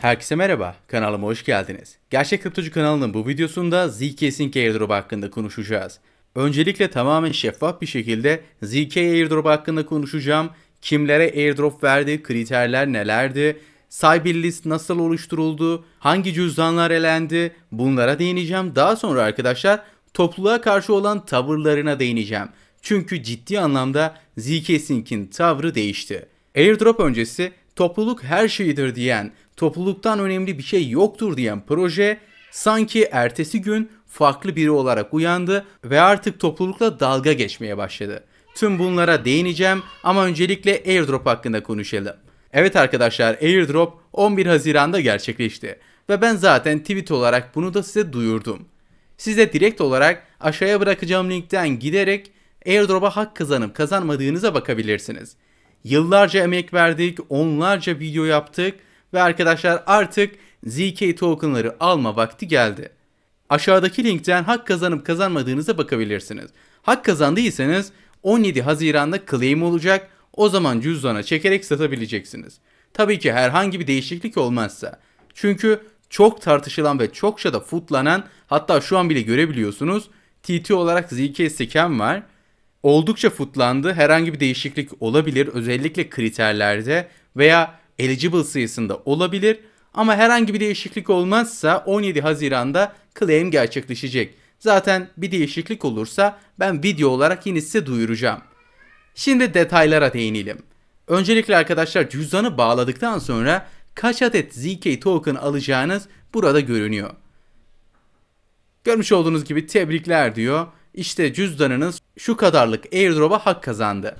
Herkese merhaba, kanalıma hoş geldiniz. Gerçek Kriptocu kanalının bu videosunda zkSync Airdrop hakkında konuşacağız. Öncelikle tamamen şeffaf bir şekilde ZK Airdrop hakkında konuşacağım. Kimlere airdrop verdi, kriterler nelerdi, Cyber list nasıl oluşturuldu, hangi cüzdanlar elendi bunlara değineceğim. Daha sonra arkadaşlar topluluğa karşı olan tavırlarına değineceğim. Çünkü ciddi anlamda ZK Sync'in tavrı değişti. Airdrop öncesi topluluk her şeydir diyen, topluluktan önemli bir şey yoktur diyen proje sanki ertesi gün farklı biri olarak uyandı ve artık toplulukla dalga geçmeye başladı. Tüm bunlara değineceğim ama öncelikle airdrop hakkında konuşalım. Evet arkadaşlar airdrop 11 Haziran'da gerçekleşti ve ben zaten tweet olarak bunu da size duyurdum. Size direkt olarak aşağıya bırakacağım linkten giderek airdrop'a hak kazanıp kazanmadığınıza bakabilirsiniz. Yıllarca emek verdik, onlarca video yaptık ve arkadaşlar artık ZK tokenları alma vakti geldi. Aşağıdaki linkten hak kazanıp kazanmadığınıza bakabilirsiniz. Hak kazandıysanız 17 Haziran'da claim olacak. O zaman cüzdana çekerek satabileceksiniz. Tabii ki herhangi bir değişiklik olmazsa. Çünkü çok tartışılan ve çokça da futlanan hatta şu an bile görebiliyorsunuz TT olarak ZK scam var oldukça futlandı. Herhangi bir değişiklik olabilir özellikle kriterlerde veya eligible sayısında olabilir. Ama herhangi bir değişiklik olmazsa 17 Haziran'da claim gerçekleşecek. Zaten bir değişiklik olursa ben video olarak yine size duyuracağım. Şimdi detaylara değinelim. Öncelikle arkadaşlar cüzdanı bağladıktan sonra kaç adet ZK token alacağınız burada görünüyor. Görmüş olduğunuz gibi tebrikler diyor. İşte cüzdanınız şu kadarlık airdrop'a hak kazandı.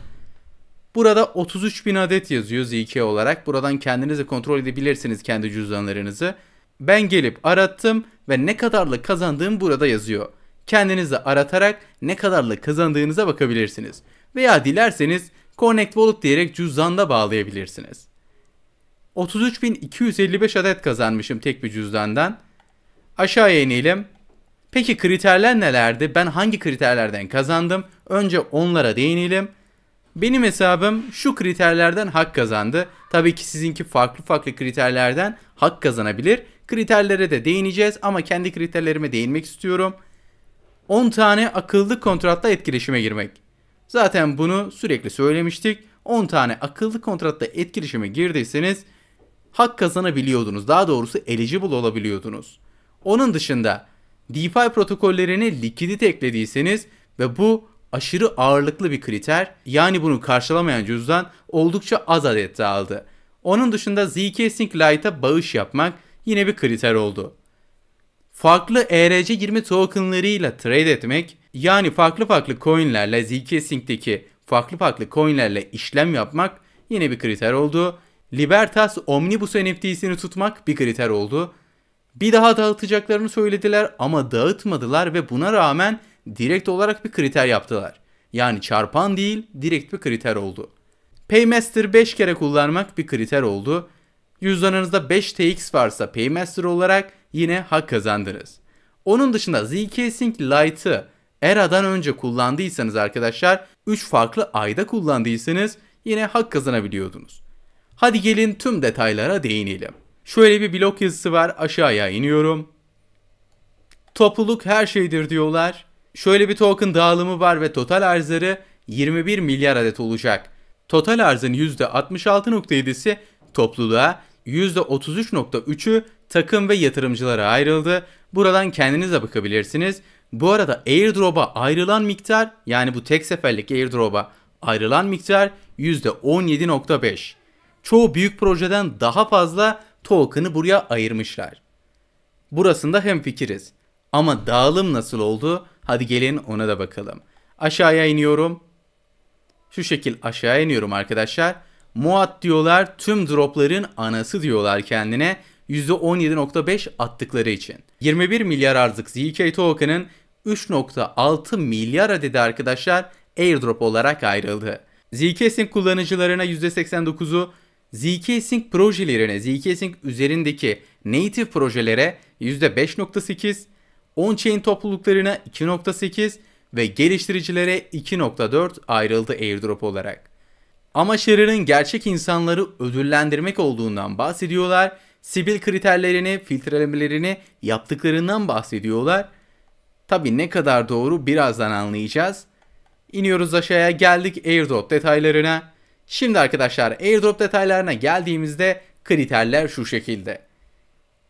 Burada 33.000 adet yazıyor ZK olarak. Buradan kendinizi kontrol edebilirsiniz kendi cüzdanlarınızı. Ben gelip arattım ve ne kadarlık kazandığım burada yazıyor. Kendinizi aratarak ne kadarlık kazandığınıza bakabilirsiniz. Veya dilerseniz Connect Wallet diyerek cüzdanda bağlayabilirsiniz. 33.255 adet kazanmışım tek bir cüzdandan. Aşağıya inelim. Peki kriterler nelerdi? Ben hangi kriterlerden kazandım? Önce onlara değinelim. Benim hesabım şu kriterlerden hak kazandı. Tabii ki sizinki farklı farklı kriterlerden hak kazanabilir. Kriterlere de değineceğiz ama kendi kriterlerime değinmek istiyorum. 10 tane akıllı kontratta etkileşime girmek. Zaten bunu sürekli söylemiştik. 10 tane akıllı kontratta etkileşime girdiyseniz hak kazanabiliyordunuz. Daha doğrusu eligible olabiliyordunuz. Onun dışında DeFi protokollerine likidite eklediyseniz ve bu aşırı ağırlıklı bir kriter yani bunu karşılamayan cüzdan oldukça az adette aldı. Onun dışında ZK Sync Lite'a bağış yapmak yine bir kriter oldu. Farklı ERC20 tokenlarıyla trade etmek yani farklı farklı coinlerle ZK Sync'teki farklı farklı coinlerle işlem yapmak yine bir kriter oldu. Libertas Omnibus NFT'sini tutmak bir kriter oldu. Bir daha dağıtacaklarını söylediler ama dağıtmadılar ve buna rağmen direkt olarak bir kriter yaptılar. Yani çarpan değil, direkt bir kriter oldu. Paymaster 5 kere kullanmak bir kriter oldu. Cüzdanınızda 5 TX varsa Paymaster olarak yine hak kazandınız. Onun dışında ZK Sync Lite'ı ERA'dan önce kullandıysanız arkadaşlar 3 farklı ayda kullandıysanız yine hak kazanabiliyordunuz. Hadi gelin tüm detaylara değinelim. Şöyle bir blok yazısı var. Aşağıya iniyorum. Topluluk her şeydir diyorlar. Şöyle bir token dağılımı var ve total arzları 21 milyar adet olacak. Total arzın %66.7'si topluluğa, %33.3'ü takım ve yatırımcılara ayrıldı. Buradan kendinize bakabilirsiniz. Bu arada airdrop'a ayrılan miktar yani bu tek seferlik airdrop'a ayrılan miktar %17.5. Çoğu büyük projeden daha fazla token'ı buraya ayırmışlar. Burasında hemfikiriz. Ama dağılım nasıl oldu? Hadi gelin ona da bakalım. Aşağıya iniyorum. Şu şekil aşağı iniyorum arkadaşlar. Muat diyorlar tüm dropların anası diyorlar kendine %17.5 attıkları için. 21 milyar arzık ZK token'ın 3.6 milyar adedi arkadaşlar airdrop olarak ayrıldı. ZK's'in kullanıcılarına %89'u ZK Sync projelerine, ZK Sync üzerindeki native projelere %5.8, on-chain topluluklarına 2.8 ve geliştiricilere 2.4 ayrıldı airdrop olarak. Amaçlarının gerçek insanları ödüllendirmek olduğundan bahsediyorlar, sibil kriterlerini, filtrelemelerini yaptıklarından bahsediyorlar. Tabi ne kadar doğru birazdan anlayacağız. İniyoruz aşağıya geldik airdrop detaylarına. Şimdi arkadaşlar airdrop detaylarına geldiğimizde kriterler şu şekilde.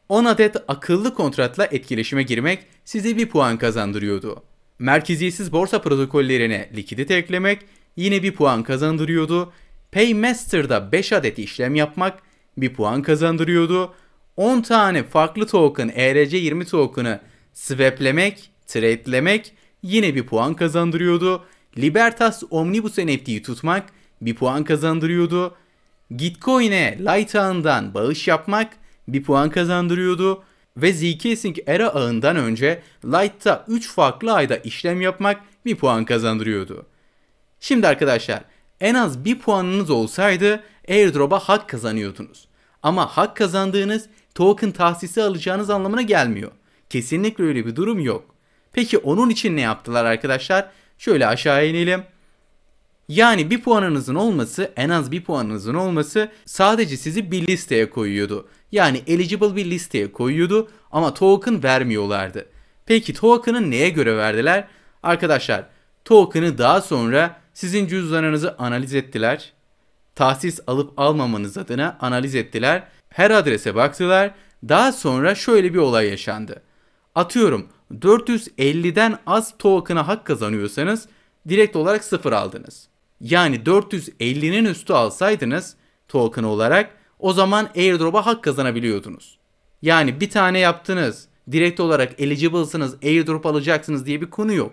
10 adet akıllı kontratla etkileşime girmek size bir puan kazandırıyordu. Merkeziyetsiz borsa protokollerine likidite eklemek yine bir puan kazandırıyordu. Paymaster'da 5 adet işlem yapmak bir puan kazandırıyordu. 10 tane farklı token ERC20 token'ı swaplemek, tradelemek yine bir puan kazandırıyordu. Libertas Omnibus NFT'yi tutmak bir puan kazandırıyordu. Gitcoin'e Light ağından bağış yapmak bir puan kazandırıyordu. Ve zkSync era ağından önce Light'ta 3 farklı ayda işlem yapmak bir puan kazandırıyordu. Şimdi arkadaşlar en az bir puanınız olsaydı airdrop'a hak kazanıyordunuz. Ama hak kazandığınız token tahsisi alacağınız anlamına gelmiyor. Kesinlikle öyle bir durum yok. Peki onun için ne yaptılar arkadaşlar? Şöyle aşağı inelim. Yani bir puanınızın olması, en az bir puanınızın olması sadece sizi bir listeye koyuyordu. Yani eligible bir listeye koyuyordu ama token vermiyorlardı. Peki token'ı neye göre verdiler? Arkadaşlar token'ı daha sonra sizin cüzdanınızı analiz ettiler. Tahsis alıp almamanız adına analiz ettiler. Her adrese baktılar. Daha sonra şöyle bir olay yaşandı. Atıyorum 450'den az token'a hak kazanıyorsanız direkt olarak sıfır aldınız. Yani 450'nin üstü alsaydınız token olarak o zaman airdrop'a hak kazanabiliyordunuz. Yani bir tane yaptınız, direkt olarak eligible'sınız, airdrop alacaksınız diye bir konu yok.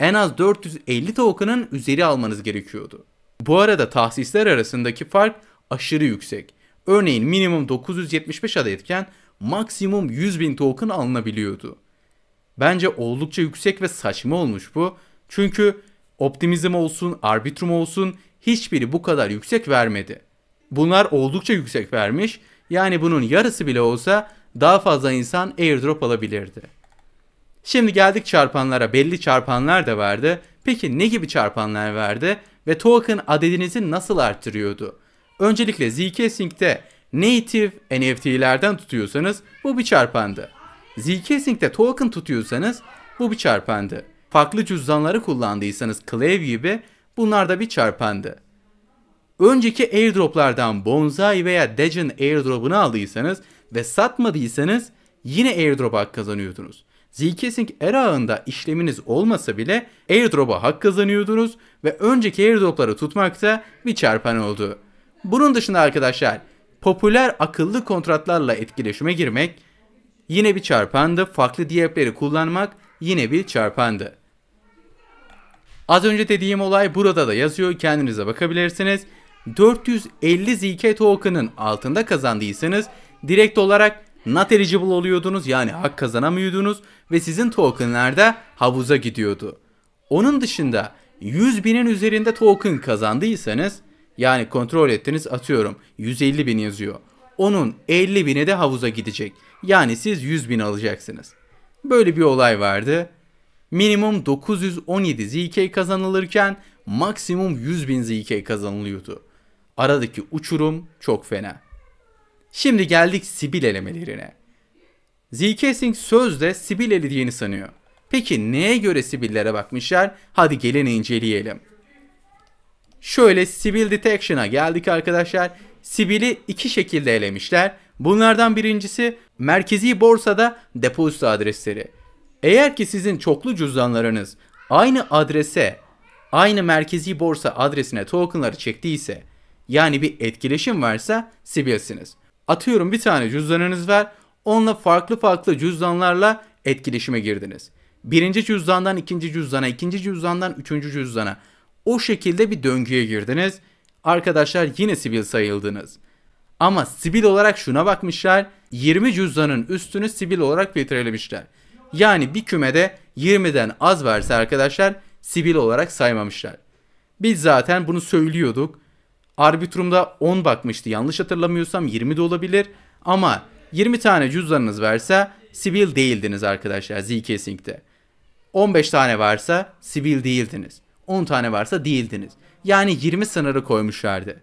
En az 450 token'ın üzeri almanız gerekiyordu. Bu arada tahsisler arasındaki fark aşırı yüksek. Örneğin minimum 975 adetken maksimum 100.000 token alınabiliyordu. Bence oldukça yüksek ve saçma olmuş bu. Çünkü Optimizm olsun, Arbitrum olsun hiçbiri bu kadar yüksek vermedi. Bunlar oldukça yüksek vermiş. Yani bunun yarısı bile olsa daha fazla insan airdrop alabilirdi. Şimdi geldik çarpanlara. Belli çarpanlar da vardı. Peki ne gibi çarpanlar verdi ve token adedinizi nasıl arttırıyordu? Öncelikle ZK Sync'te native NFT'lerden tutuyorsanız bu bir çarpandı. ZK Sync'te token tutuyorsanız bu bir çarpandı farklı cüzdanları kullandıysanız Clave gibi bunlar da bir çarpandı. Önceki airdroplardan Bonsai veya Degen airdropunu aldıysanız ve satmadıysanız yine airdrop hak kazanıyordunuz. Zcash era işleminiz olmasa bile airdrop'a hak kazanıyordunuz ve önceki airdropları tutmakta bir çarpan oldu. Bunun dışında arkadaşlar popüler akıllı kontratlarla etkileşime girmek yine bir çarpandı, farklı DApp'leri kullanmak yine bir çarpandı. Az önce dediğim olay burada da yazıyor kendinize bakabilirsiniz. 450 ZK token'ın altında kazandıysanız direkt olarak not eligible oluyordunuz yani hak kazanamıyordunuz ve sizin tokenler de havuza gidiyordu. Onun dışında 100 binin üzerinde token kazandıysanız yani kontrol ettiniz atıyorum 150 bin yazıyor. Onun 50 bini de havuza gidecek. Yani siz 100 bin alacaksınız. Böyle bir olay vardı minimum 917 ZK kazanılırken maksimum 100.000 ZK kazanılıyordu. Aradaki uçurum çok fena. Şimdi geldik Sibil elemelerine. ZK Singh sözde Sibil elediğini sanıyor. Peki neye göre Sibillere bakmışlar? Hadi gelin inceleyelim. Şöyle Sibil Detection'a geldik arkadaşlar. Sibil'i iki şekilde elemişler. Bunlardan birincisi merkezi borsada depozito adresleri. Eğer ki sizin çoklu cüzdanlarınız aynı adrese, aynı merkezi borsa adresine tokenları çektiyse, yani bir etkileşim varsa Sibelsiniz. Atıyorum bir tane cüzdanınız var, onunla farklı farklı cüzdanlarla etkileşime girdiniz. Birinci cüzdandan ikinci cüzdana, ikinci cüzdandan üçüncü cüzdana. O şekilde bir döngüye girdiniz. Arkadaşlar yine Sibil sayıldınız. Ama Sibil olarak şuna bakmışlar. 20 cüzdanın üstünü Sibil olarak filtrelemişler. Yani bir kümede 20'den az verse arkadaşlar sivil olarak saymamışlar. Biz zaten bunu söylüyorduk. Arbitrum'da 10 bakmıştı yanlış hatırlamıyorsam 20 de olabilir. Ama 20 tane cüzdanınız verse sivil değildiniz arkadaşlar zcash 15 tane varsa sivil değildiniz. 10 tane varsa değildiniz. Yani 20 sınırı koymuşlardı.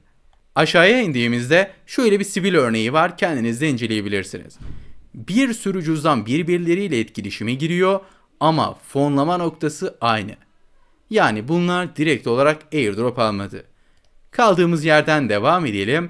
Aşağıya indiğimizde şöyle bir sivil örneği var kendiniz de inceleyebilirsiniz bir sürü cüzdan birbirleriyle etkileşime giriyor ama fonlama noktası aynı. Yani bunlar direkt olarak airdrop almadı. Kaldığımız yerden devam edelim.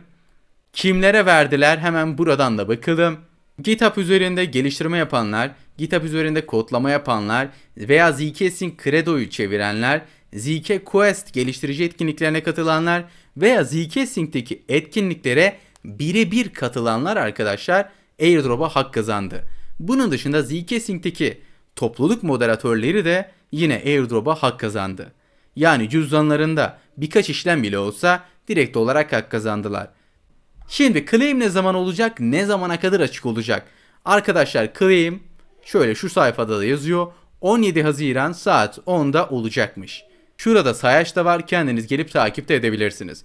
Kimlere verdiler hemen buradan da bakalım. GitHub üzerinde geliştirme yapanlar, GitHub üzerinde kodlama yapanlar veya zkSync Credo'yu çevirenler, ZK Quest geliştirici etkinliklerine katılanlar veya zkSync'teki etkinliklere birebir katılanlar arkadaşlar airdrop'a hak kazandı. Bunun dışında Zcashing'deki topluluk moderatörleri de yine airdrop'a hak kazandı. Yani cüzdanlarında birkaç işlem bile olsa direkt olarak hak kazandılar. Şimdi claim ne zaman olacak ne zamana kadar açık olacak? Arkadaşlar claim şöyle şu sayfada da yazıyor 17 Haziran saat 10'da olacakmış. Şurada sayaç da var kendiniz gelip takipte edebilirsiniz.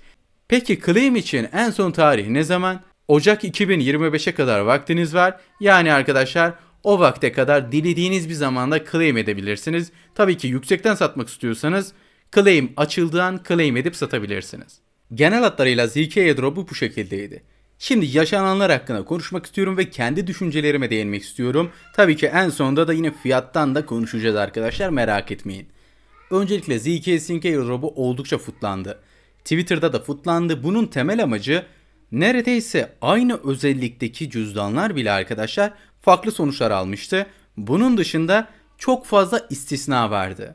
Peki claim için en son tarih ne zaman? Ocak 2025'e kadar vaktiniz var. Yani arkadaşlar o vakte kadar dilediğiniz bir zamanda claim edebilirsiniz. Tabii ki yüksekten satmak istiyorsanız claim açıldığın claim edip satabilirsiniz. Genel hatlarıyla ZK airdrop'u bu şekildeydi. Şimdi yaşananlar hakkında konuşmak istiyorum ve kendi düşüncelerime değinmek istiyorum. Tabii ki en sonunda da yine fiyattan da konuşacağız arkadaşlar merak etmeyin. Öncelikle ZK Sync airdrop'u oldukça futlandı. Twitter'da da futlandı. Bunun temel amacı Neredeyse aynı özellikteki cüzdanlar bile arkadaşlar farklı sonuçlar almıştı. Bunun dışında çok fazla istisna vardı.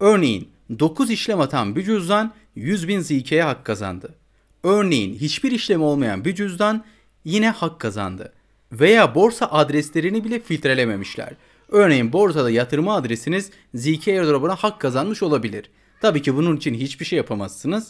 Örneğin 9 işlem atan bir cüzdan 100.000 ZK'ye hak kazandı. Örneğin hiçbir işlem olmayan bir cüzdan yine hak kazandı. Veya borsa adreslerini bile filtrelememişler. Örneğin borsada yatırma adresiniz ZK airdrop'una hak kazanmış olabilir. Tabii ki bunun için hiçbir şey yapamazsınız.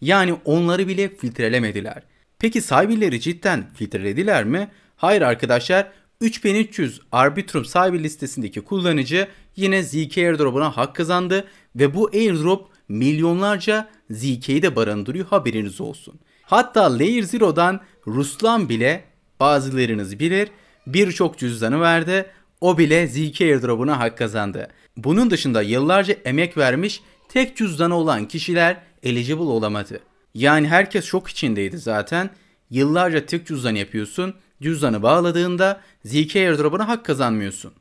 Yani onları bile filtrelemediler. Peki Cyber'leri cidden filtrelediler mi? Hayır arkadaşlar 3300 Arbitrum sahibi listesindeki kullanıcı yine ZK airdrop'una hak kazandı ve bu airdrop milyonlarca ZK'yi de barındırıyor haberiniz olsun. Hatta Layer Zero'dan Ruslan bile bazılarınız bilir birçok cüzdanı verdi. O bile ZK airdrop'una hak kazandı. Bunun dışında yıllarca emek vermiş tek cüzdanı olan kişiler eligible olamadı. Yani herkes şok içindeydi zaten. Yıllarca tek cüzdan yapıyorsun. Cüzdanı bağladığında ZK airdrop'una hak kazanmıyorsun.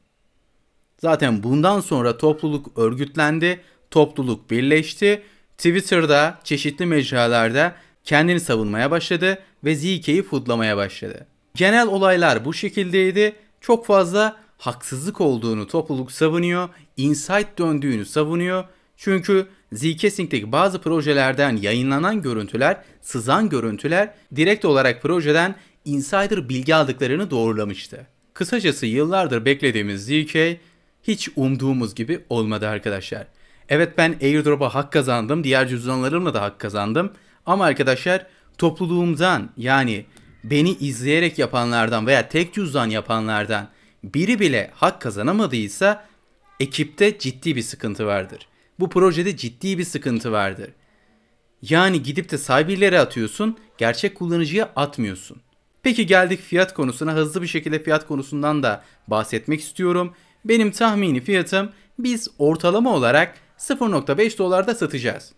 Zaten bundan sonra topluluk örgütlendi, topluluk birleşti. Twitter'da, çeşitli mecralarda kendini savunmaya başladı ve ZK'yi foodlamaya başladı. Genel olaylar bu şekildeydi. Çok fazla haksızlık olduğunu topluluk savunuyor, insight döndüğünü savunuyor. Çünkü Zcasting'deki bazı projelerden yayınlanan görüntüler, sızan görüntüler direkt olarak projeden insider bilgi aldıklarını doğrulamıştı. Kısacası yıllardır beklediğimiz ZK hiç umduğumuz gibi olmadı arkadaşlar. Evet ben airdrop'a hak kazandım, diğer cüzdanlarımla da hak kazandım. Ama arkadaşlar topluluğumdan yani beni izleyerek yapanlardan veya tek cüzdan yapanlardan biri bile hak kazanamadıysa ekipte ciddi bir sıkıntı vardır bu projede ciddi bir sıkıntı vardır. Yani gidip de sahibilere atıyorsun, gerçek kullanıcıya atmıyorsun. Peki geldik fiyat konusuna. Hızlı bir şekilde fiyat konusundan da bahsetmek istiyorum. Benim tahmini fiyatım biz ortalama olarak 0.5 dolarda satacağız.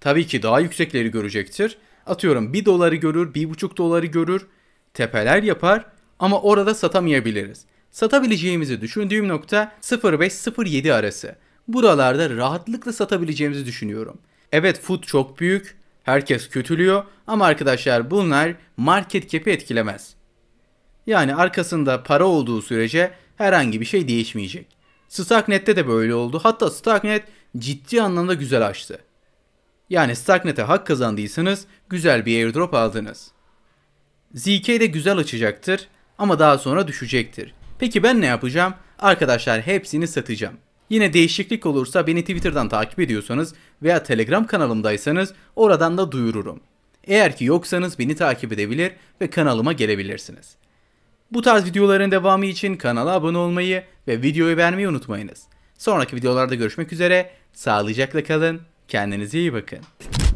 Tabii ki daha yüksekleri görecektir. Atıyorum 1 doları görür, 1.5 doları görür, tepeler yapar ama orada satamayabiliriz. Satabileceğimizi düşündüğüm nokta 0.5-0.7 arası buralarda rahatlıkla satabileceğimizi düşünüyorum. Evet food çok büyük, herkes kötülüyor ama arkadaşlar bunlar market cap'i etkilemez. Yani arkasında para olduğu sürece herhangi bir şey değişmeyecek. Starknet'te de böyle oldu. Hatta Starknet ciddi anlamda güzel açtı. Yani Starknet'e hak kazandıysanız güzel bir airdrop aldınız. ZK de güzel açacaktır ama daha sonra düşecektir. Peki ben ne yapacağım? Arkadaşlar hepsini satacağım. Yine değişiklik olursa beni Twitter'dan takip ediyorsanız veya Telegram kanalımdaysanız oradan da duyururum. Eğer ki yoksanız beni takip edebilir ve kanalıma gelebilirsiniz. Bu tarz videoların devamı için kanala abone olmayı ve videoyu beğenmeyi unutmayınız. Sonraki videolarda görüşmek üzere, sağlıcakla kalın, kendinize iyi bakın.